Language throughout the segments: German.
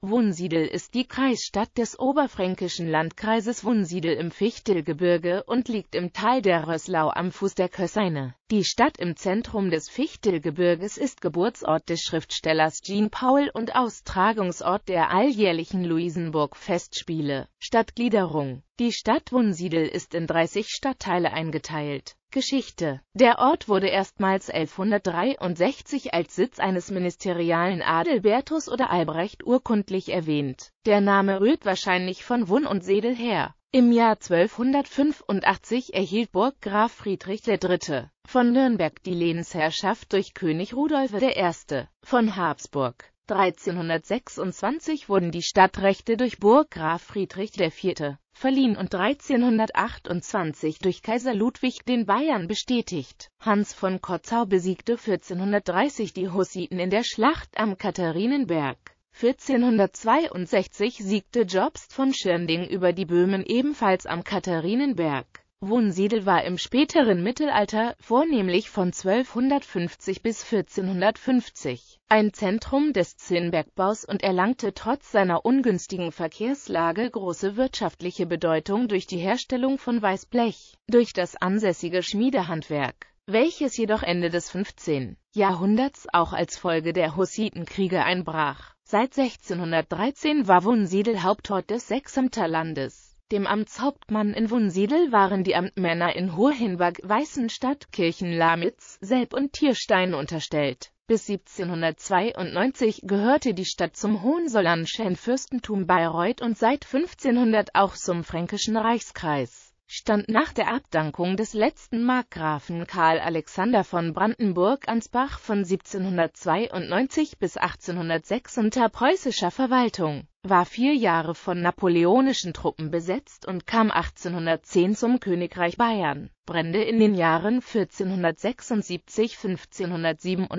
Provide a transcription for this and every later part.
Wunsiedel ist die Kreisstadt des oberfränkischen Landkreises Wunsiedel im Fichtelgebirge und liegt im Tal der Röslau am Fuß der Kösseine. Die Stadt im Zentrum des Fichtelgebirges ist Geburtsort des Schriftstellers Jean Paul und Austragungsort der alljährlichen Luisenburg-Festspiele. Stadtgliederung Die Stadt Wunsiedel ist in 30 Stadtteile eingeteilt Geschichte. Der Ort wurde erstmals 1163 als Sitz eines ministerialen Adelbertus oder Albrecht urkundlich erwähnt. Der Name rührt wahrscheinlich von Wun und Sedel her. Im Jahr 1285 erhielt Burggraf Friedrich III. von Nürnberg die Lehnsherrschaft durch König Rudolf I. von Habsburg. 1326 wurden die Stadtrechte durch Burggraf Friedrich IV verliehen und 1328 durch Kaiser Ludwig den Bayern bestätigt. Hans von Kotzau besiegte 1430 die Hussiten in der Schlacht am Katharinenberg. 1462 siegte Jobst von Schirnding über die Böhmen ebenfalls am Katharinenberg. Wunsiedel war im späteren Mittelalter, vornehmlich von 1250 bis 1450, ein Zentrum des Zinnbergbaus und erlangte trotz seiner ungünstigen Verkehrslage große wirtschaftliche Bedeutung durch die Herstellung von Weißblech, durch das ansässige Schmiedehandwerk, welches jedoch Ende des 15. Jahrhunderts auch als Folge der Hussitenkriege einbrach. Seit 1613 war Wunsiedel Hauptort des Sechsamterlandes dem Amtshauptmann in Wunsiedel waren die Amtmänner in Hohenberg, Weißenstadt, Kirchenlamitz, Selb und Tierstein unterstellt. Bis 1792 gehörte die Stadt zum Hohenzollernschen Fürstentum Bayreuth und seit 1500 auch zum Fränkischen Reichskreis. Stand nach der Abdankung des letzten Markgrafen Karl Alexander von Brandenburg-Ansbach von 1792 bis 1806 unter preußischer Verwaltung war vier Jahre von napoleonischen Truppen besetzt und kam 1810 zum Königreich Bayern. Waldbrände in den Jahren 1476, 1547,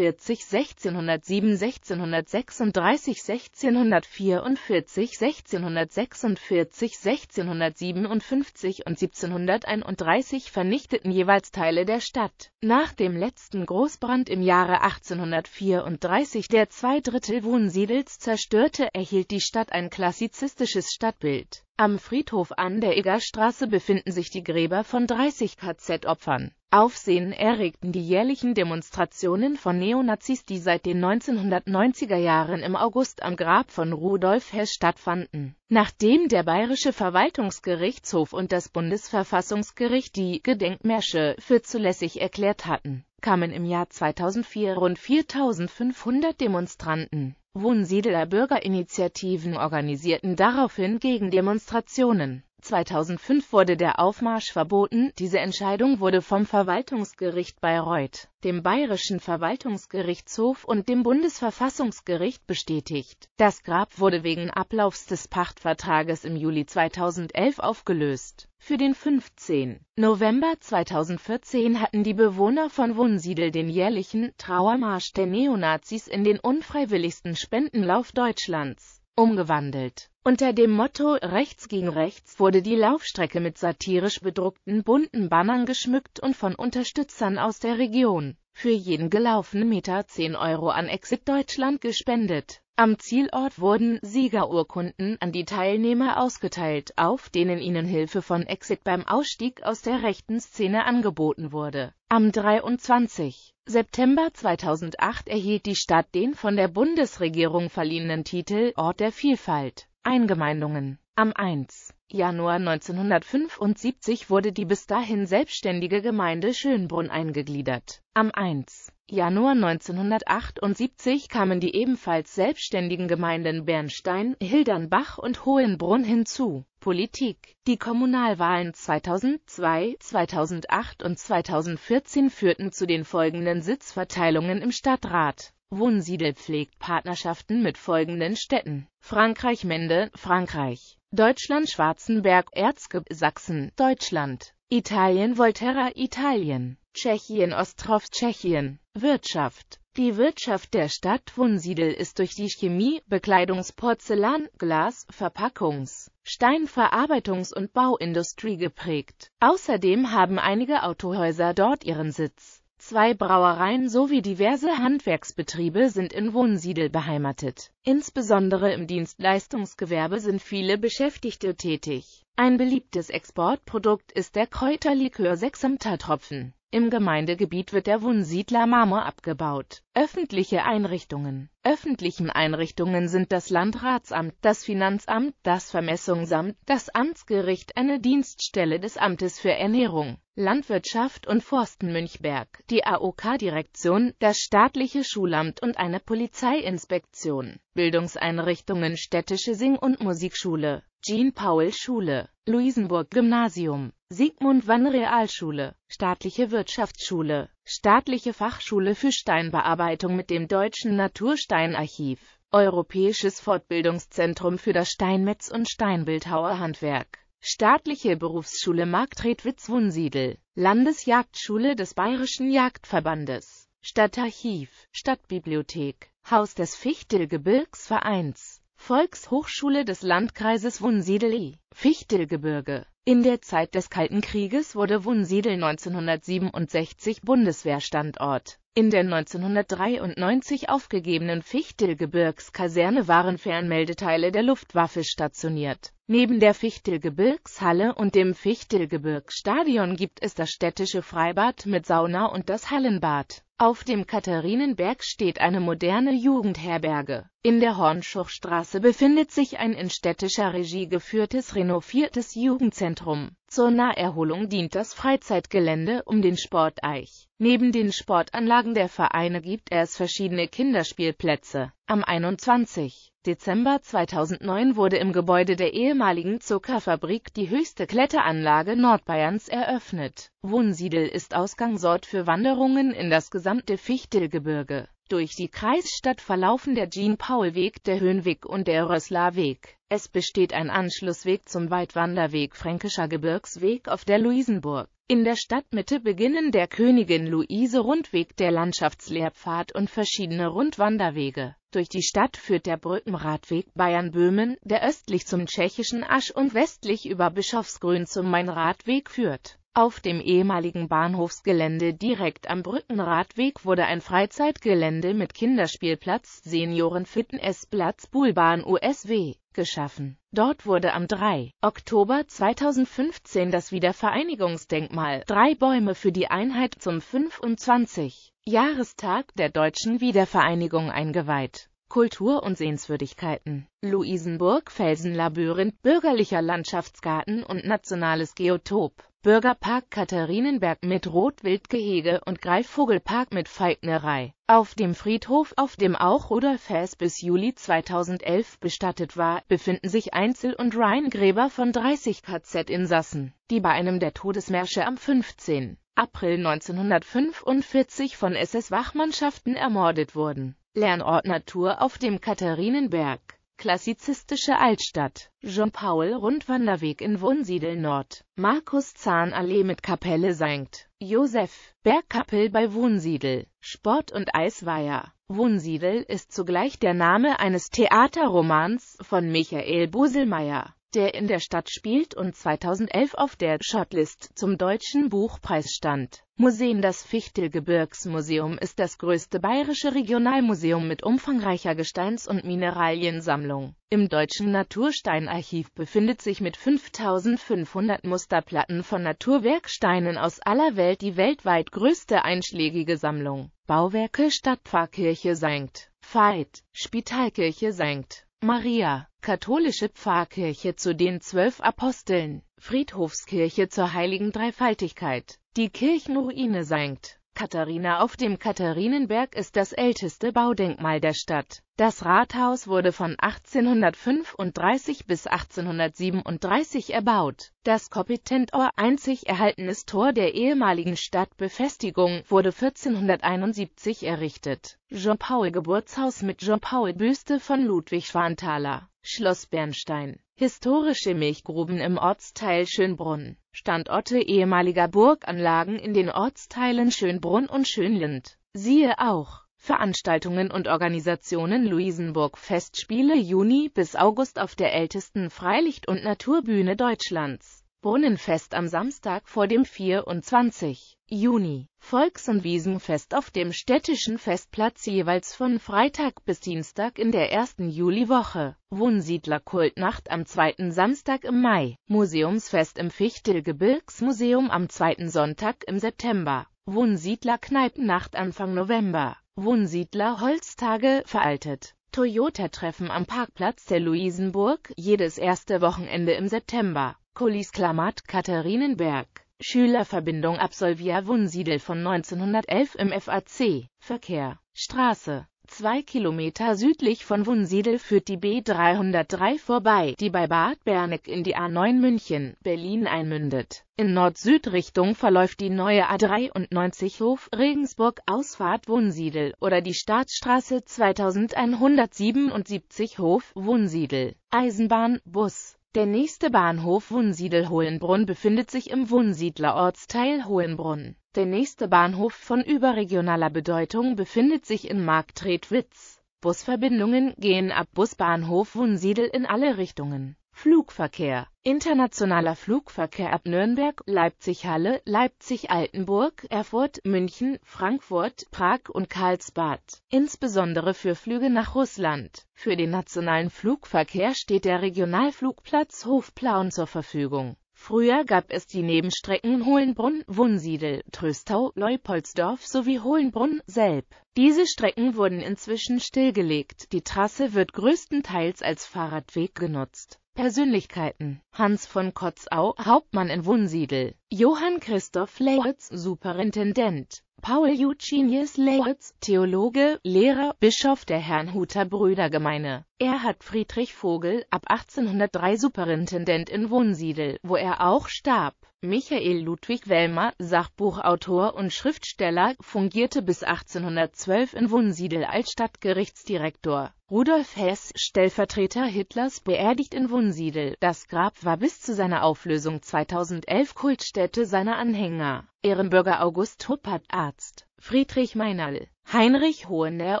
1607, 1636, 1644, 1646, 1657 und 1731 vernichteten jeweils Teile der Stadt. Nach dem letzten Großbrand im Jahre 1834, der zwei Drittel Wohnsiedels zerstörte, erhielt die Stadt ein klassizistisches Stadtbild. Am Friedhof an der Egerstraße befinden sich die Gräber von 30 KZ-Opfern. Aufsehen erregten die jährlichen Demonstrationen von Neonazis, die seit den 1990er Jahren im August am Grab von Rudolf Hess stattfanden. Nachdem der Bayerische Verwaltungsgerichtshof und das Bundesverfassungsgericht die Gedenkmärsche für zulässig erklärt hatten, kamen im Jahr 2004 rund 4.500 Demonstranten Wohnsiedler Bürgerinitiativen organisierten daraufhin gegen Demonstrationen. 2005 wurde der Aufmarsch verboten, diese Entscheidung wurde vom Verwaltungsgericht Bayreuth, dem Bayerischen Verwaltungsgerichtshof und dem Bundesverfassungsgericht bestätigt. Das Grab wurde wegen Ablaufs des Pachtvertrages im Juli 2011 aufgelöst. Für den 15. November 2014 hatten die Bewohner von Wunsiedel den jährlichen Trauermarsch der Neonazis in den unfreiwilligsten Spendenlauf Deutschlands umgewandelt. Unter dem Motto Rechts gegen Rechts wurde die Laufstrecke mit satirisch bedruckten bunten Bannern geschmückt und von Unterstützern aus der Region für jeden gelaufenen Meter 10 Euro an Exit Deutschland gespendet. Am Zielort wurden Siegerurkunden an die Teilnehmer ausgeteilt, auf denen ihnen Hilfe von Exit beim Ausstieg aus der rechten Szene angeboten wurde. Am 23. September 2008 erhielt die Stadt den von der Bundesregierung verliehenen Titel Ort der Vielfalt. Eingemeindungen. Am 1. Januar 1975 wurde die bis dahin selbstständige Gemeinde Schönbrunn eingegliedert. Am 1. Januar 1978 kamen die ebenfalls selbstständigen Gemeinden Bernstein, Hildernbach und Hohenbrunn hinzu. Politik Die Kommunalwahlen 2002, 2008 und 2014 führten zu den folgenden Sitzverteilungen im Stadtrat Wohnsiedel pflegt Partnerschaften mit folgenden Städten. Frankreich Mende, Frankreich. Deutschland Schwarzenberg, Erzgebirge Sachsen, Deutschland. Italien Volterra, Italien. Tschechien Ostrov, Tschechien. Wirtschaft Die Wirtschaft der Stadt Wunsiedel ist durch die Chemie, Bekleidungs-, Porzellan-, Glas-, Verpackungs-, Steinverarbeitungs- und Bauindustrie geprägt. Außerdem haben einige Autohäuser dort ihren Sitz. Zwei Brauereien sowie diverse Handwerksbetriebe sind in Wohnsiedel beheimatet. Insbesondere im Dienstleistungsgewerbe sind viele Beschäftigte tätig. Ein beliebtes Exportprodukt ist der Kräuterlikör Sechsemter Tropfen im Gemeindegebiet wird der Wunsiedler Marmor abgebaut. Öffentliche Einrichtungen Öffentlichen Einrichtungen sind das Landratsamt, das Finanzamt, das Vermessungsamt, das Amtsgericht, eine Dienststelle des Amtes für Ernährung, Landwirtschaft und Forsten Münchberg, die AOK-Direktion, das staatliche Schulamt und eine Polizeiinspektion. Bildungseinrichtungen Städtische Sing- und Musikschule, Jean-Paul-Schule, Luisenburg-Gymnasium Sigmund Wann Realschule, staatliche Wirtschaftsschule, staatliche Fachschule für Steinbearbeitung mit dem Deutschen Natursteinarchiv, Europäisches Fortbildungszentrum für das Steinmetz- und Steinbildhauerhandwerk, staatliche Berufsschule Marktredwitz-Wunsiedel, Landesjagdschule des Bayerischen Jagdverbandes, Stadtarchiv, Stadtbibliothek, Haus des Fichtelgebirgsvereins. Volkshochschule des Landkreises Wunsiedel e. Fichtelgebirge. In der Zeit des Kalten Krieges wurde Wunsiedel 1967 Bundeswehrstandort. In der 1993 aufgegebenen Fichtelgebirgskaserne waren Fernmeldeteile der Luftwaffe stationiert. Neben der Fichtelgebirgshalle und dem Fichtelgebirgsstadion gibt es das städtische Freibad mit Sauna und das Hallenbad auf dem Katharinenberg steht eine moderne Jugendherberge. In der Hornschuchstraße befindet sich ein in städtischer Regie geführtes renoviertes Jugendzentrum. Zur Naherholung dient das Freizeitgelände um den Sporteich. Neben den Sportanlagen der Vereine gibt es verschiedene Kinderspielplätze. Am 21. Dezember 2009 wurde im Gebäude der ehemaligen Zuckerfabrik die höchste Kletteranlage Nordbayerns eröffnet. Wohnsiedel ist Ausgangsort für Wanderungen in das gesamte Fichtelgebirge. Durch die Kreisstadt verlaufen der Jean-Paul-Weg, der Höhenweg und der Rössler-Weg. Es besteht ein Anschlussweg zum Weitwanderweg Fränkischer Gebirgsweg auf der Luisenburg. In der Stadtmitte beginnen der Königin Luise Rundweg, der Landschaftslehrpfad und verschiedene Rundwanderwege. Durch die Stadt führt der Brückenradweg Bayern-Böhmen, der östlich zum tschechischen Asch und westlich über Bischofsgrün zum Mainradweg führt auf dem ehemaligen Bahnhofsgelände direkt am Brückenradweg wurde ein Freizeitgelände mit Kinderspielplatz, Senioren-Fitness-Platz, Poolbahn USW geschaffen. Dort wurde am 3. Oktober 2015 das Wiedervereinigungsdenkmal Drei Bäume für die Einheit zum 25. Jahrestag der deutschen Wiedervereinigung eingeweiht Kultur und Sehenswürdigkeiten. Luisenburg, Felsenlabyrinth, bürgerlicher Landschaftsgarten und nationales Geotop. Bürgerpark Katharinenberg mit Rotwildgehege und Greifvogelpark mit Falknerei. Auf dem Friedhof, auf dem auch Rudolf Hess bis Juli 2011 bestattet war, befinden sich Einzel- und Rheingräber von 30 KZ-Insassen, die bei einem der Todesmärsche am 15. April 1945 von SS-Wachmannschaften ermordet wurden Lernort Natur auf dem Katharinenberg, klassizistische Altstadt, Jean-Paul-Rundwanderweg in Wunsiedel Nord, Markus-Zahn-Allee mit Kapelle St. Josef, Bergkappel bei Wunsiedel, Sport- und Eisweiher. Wunsiedel ist zugleich der Name eines Theaterromans von Michael Buselmeier, der in der Stadt spielt und 2011 auf der Shortlist zum Deutschen Buchpreis stand. Museen Das Fichtelgebirgsmuseum ist das größte bayerische Regionalmuseum mit umfangreicher Gesteins- und Mineraliensammlung. Im Deutschen Natursteinarchiv befindet sich mit 5500 Musterplatten von Naturwerksteinen aus aller Welt die weltweit größte einschlägige Sammlung. Bauwerke Stadtpfarrkirche St. Veit, Spitalkirche St. Maria, katholische Pfarrkirche zu den zwölf Aposteln, Friedhofskirche zur heiligen Dreifaltigkeit, die Kirchenruine St. Katharina auf dem Katharinenberg ist das älteste Baudenkmal der Stadt. Das Rathaus wurde von 1835 bis 1837 erbaut. Das Kompetentor, einzig erhaltenes Tor der ehemaligen Stadtbefestigung, wurde 1471 errichtet. Jean-Paul-Geburtshaus mit Jean-Paul-Büste von Ludwig Schwanthaler, Schloss Bernstein Historische Milchgruben im Ortsteil Schönbrunn. Standorte ehemaliger Burganlagen in den Ortsteilen Schönbrunn und Schönlind. Siehe auch Veranstaltungen und Organisationen Luisenburg Festspiele Juni bis August auf der ältesten Freilicht- und Naturbühne Deutschlands. Brunnenfest am Samstag vor dem 24. Juni, Volks- und Wiesenfest auf dem städtischen Festplatz jeweils von Freitag bis Dienstag in der ersten Juliwoche, Wohnsiedlerkultnacht am zweiten Samstag im Mai, Museumsfest im Fichtelgebirgsmuseum am zweiten Sonntag im September, Wohnsiedlerkneipennacht Anfang November, Wohnsiedler-Holztage veraltet. Toyota-Treffen am Parkplatz der Luisenburg, jedes erste Wochenende im September. Kulis Klamat Katharinenberg, Schülerverbindung Absolvia Wunsiedel von 1911 im FAC, Verkehr, Straße. Zwei Kilometer südlich von Wunsiedel führt die B303 vorbei, die bei Bad Berneck in die A9 München, Berlin einmündet. In Nord-Süd-Richtung verläuft die neue A93 Hof Regensburg Ausfahrt Wunsiedel oder die Staatsstraße 2177 Hof Wunsiedel. Eisenbahn, Bus. Der nächste Bahnhof Wunsiedel-Hohenbrunn befindet sich im Wunsiedler Ortsteil Hohenbrunn. Der nächste Bahnhof von überregionaler Bedeutung befindet sich in Marktredwitz. Busverbindungen gehen ab Busbahnhof Wunsiedel in alle Richtungen Flugverkehr. Internationaler Flugverkehr ab Nürnberg, Leipzig-Halle, Leipzig-Altenburg, Erfurt, München, Frankfurt, Prag und Karlsbad. Insbesondere für Flüge nach Russland. Für den nationalen Flugverkehr steht der Regionalflugplatz Hofplauen zur Verfügung. Früher gab es die Nebenstrecken Hohlenbrunn, wunsiedel Tröstau, Leupoldsdorf sowie Hohlenbrunn, selb Diese Strecken wurden inzwischen stillgelegt. Die Trasse wird größtenteils als Fahrradweg genutzt. Persönlichkeiten Hans von Kotzau, Hauptmann in Wunsiedel, Johann Christoph Leutz, Superintendent, Paul Eugenius Leutz, Theologe, Lehrer, Bischof der Herrnhuter Brüdergemeine. Er hat Friedrich Vogel, ab 1803 Superintendent in Wunsiedel, wo er auch starb. Michael Ludwig Wellmer, Sachbuchautor und Schriftsteller, fungierte bis 1812 in Wunsiedel als Stadtgerichtsdirektor. Rudolf Hess, Stellvertreter Hitlers, beerdigt in Wunsiedel. Das Grab war bis zu seiner Auflösung 2011 Kultstätte seiner Anhänger. Ehrenbürger August Huppert, Arzt, Friedrich Meinerl, Heinrich Hohener,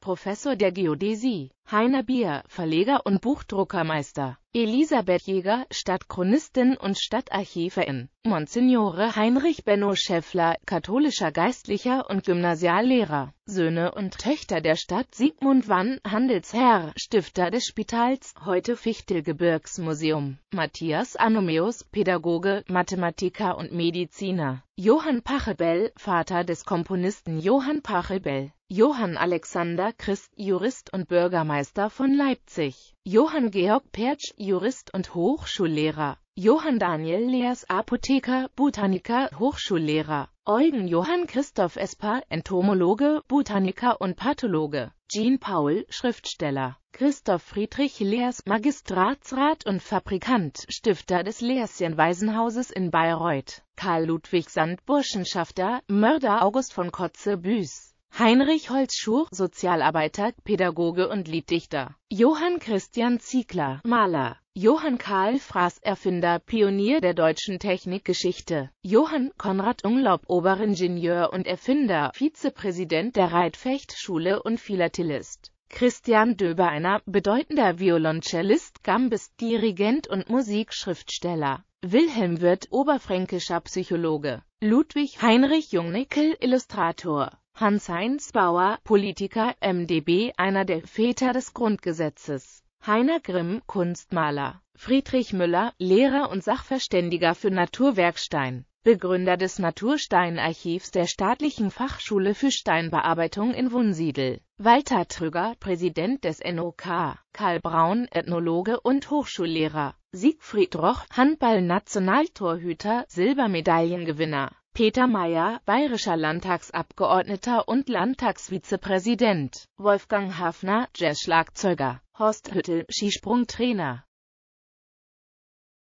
Professor der Geodäsie, Heiner Bier, Verleger und Buchdruckermeister, Elisabeth Jäger, Stadtchronistin und Stadtarchiverin, Monsignore Heinrich Benno Schäffler, katholischer Geistlicher und Gymnasiallehrer, Söhne und Töchter der Stadt Sigmund Wann, Handelsherr, Stifter des Spitals, heute Fichtelgebirgsmuseum, Matthias Anomeus, Pädagoge, Mathematiker und Mediziner, Johann Pachelbel, Vater des Komponisten Johann Pachelbel Johann Alexander Christ, Jurist und Bürgermeister von Leipzig, Johann Georg Pertsch, Jurist und Hochschullehrer, Johann Daniel Leers, Apotheker, Botaniker, Hochschullehrer, Eugen Johann Christoph Esper, Entomologe, Botaniker und Pathologe, Jean Paul, Schriftsteller, Christoph Friedrich Leers, Magistratsrat und Fabrikant, Stifter des Leerschen-Waisenhauses in Bayreuth, Karl Ludwig Sand, Burschenschafter, Mörder August von Kotze-Büß, Heinrich Holzschuh, Sozialarbeiter, Pädagoge und Lieddichter. Johann Christian Ziegler, Maler. Johann Karl Fraß, Erfinder, Pionier der deutschen Technikgeschichte. Johann Konrad Unglaub, Oberingenieur und Erfinder, Vizepräsident der Reitfechtschule und Philatelist. Christian Döbereiner, bedeutender Violoncellist, Gambist, Dirigent und Musikschriftsteller. Wilhelm Wirth, oberfränkischer Psychologe. Ludwig Heinrich Jungnickel, Illustrator. Hans-Heinz Bauer, Politiker, MdB, einer der Väter des Grundgesetzes. Heiner Grimm, Kunstmaler. Friedrich Müller, Lehrer und Sachverständiger für Naturwerkstein. Begründer des Natursteinarchivs der Staatlichen Fachschule für Steinbearbeitung in Wunsiedel. Walter Trüger, Präsident des NOK. Karl Braun, Ethnologe und Hochschullehrer. Siegfried Roch, Handball-Nationaltorhüter, Silbermedaillengewinner. Peter Mayer, bayerischer Landtagsabgeordneter und Landtagsvizepräsident, Wolfgang Hafner, Jazzschlagzeuger, Horst Hüttel, Skisprungtrainer,